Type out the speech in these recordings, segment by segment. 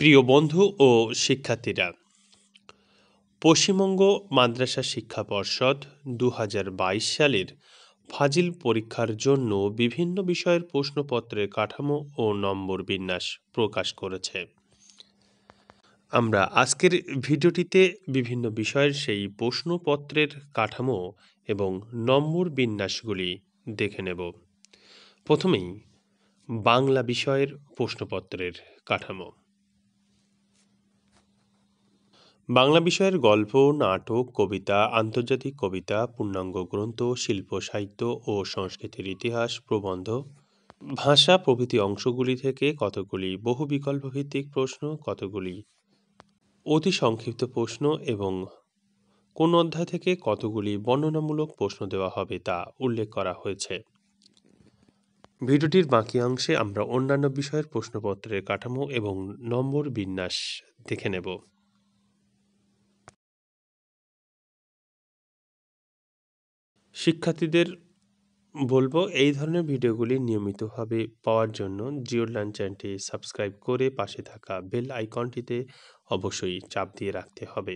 প্রিয় বন্ধু ও শিক্ষার্থীরা পশ্চিমবঙ্গ মাদ্রাসা শিক্ষা পর্ষদ দু সালের ফাজিল পরীক্ষার জন্য বিভিন্ন বিষয়ের প্রশ্নপত্রের কাঠামো ও নম্বর বিন্যাস প্রকাশ করেছে আমরা আজকের ভিডিওটিতে বিভিন্ন বিষয়ের সেই প্রশ্নপত্রের কাঠামো এবং নম্বর বিন্যাসগুলি দেখে নেব প্রথমেই বাংলা বিষয়ের প্রশ্নপত্রের কাঠামো বাংলা বিষয়ের গল্প নাটক কবিতা আন্তর্জাতিক কবিতা পূর্ণাঙ্গ গ্রন্থ শিল্প সাহিত্য ও সংস্কৃতির ইতিহাস প্রবন্ধ ভাষা প্রভৃতি অংশগুলি থেকে কতগুলি বহু বিকল্প ভিত্তিক প্রশ্ন কতগুলি অতি সংক্ষিপ্ত প্রশ্ন এবং কোন অধ্যায় থেকে কতগুলি বর্ণনামূলক প্রশ্ন দেওয়া হবে তা উল্লেখ করা হয়েছে ভিডিওটির বাকি অংশে আমরা অন্যান্য বিষয়ের প্রশ্নপত্রের কাঠামো এবং নম্বর বিন্যাস দেখে নেব শিক্ষার্থীদের বলবো এই ধরনের ভিডিওগুলি নিয়মিতভাবে পাওয়ার জন্য জিও লার্ন চ্যানেলটি সাবস্ক্রাইব করে পাশে থাকা বেল আইকনটিতে অবশ্যই চাপ দিয়ে রাখতে হবে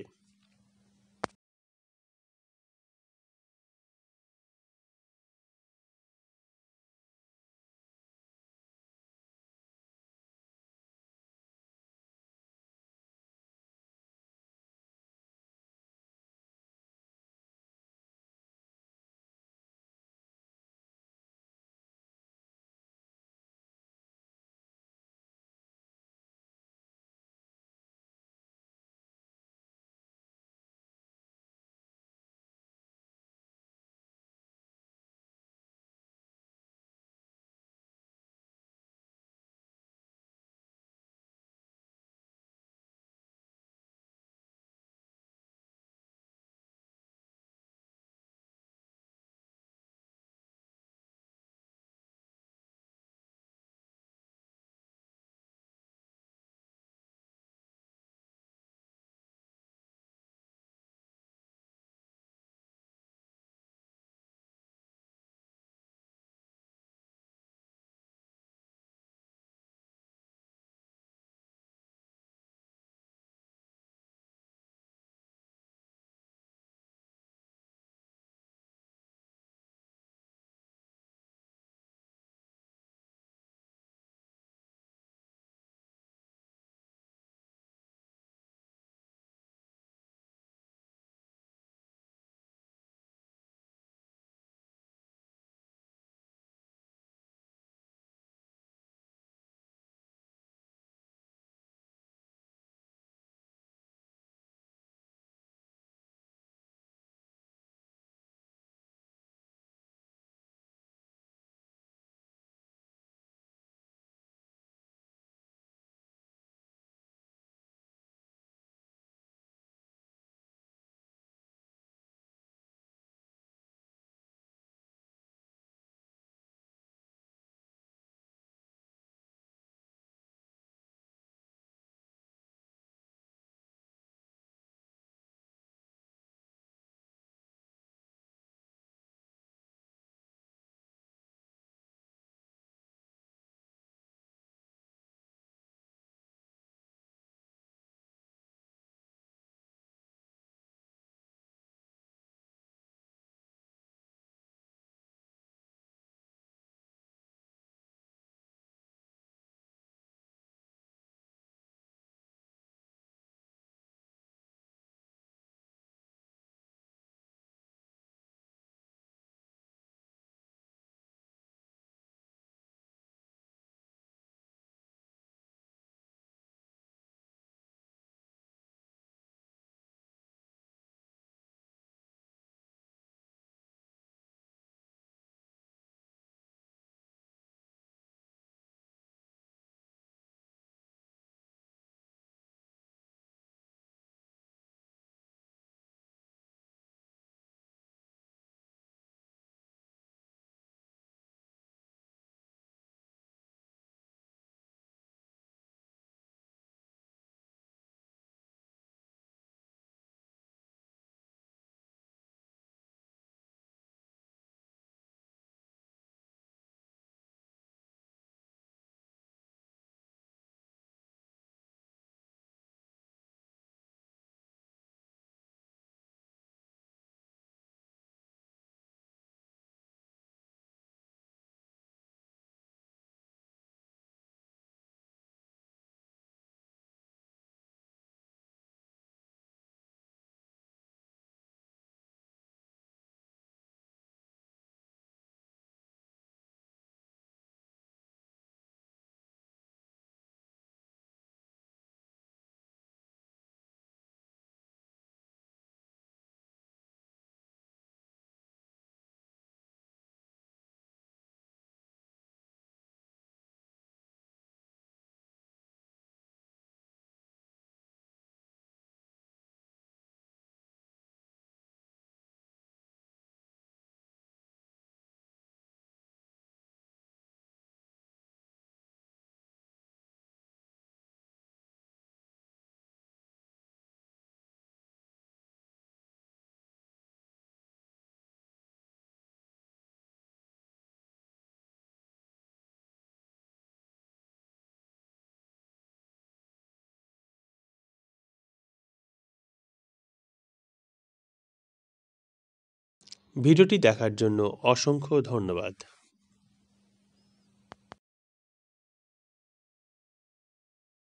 ভিডিওটি দেখার জন্য অসংখ্য ধন্যবাদ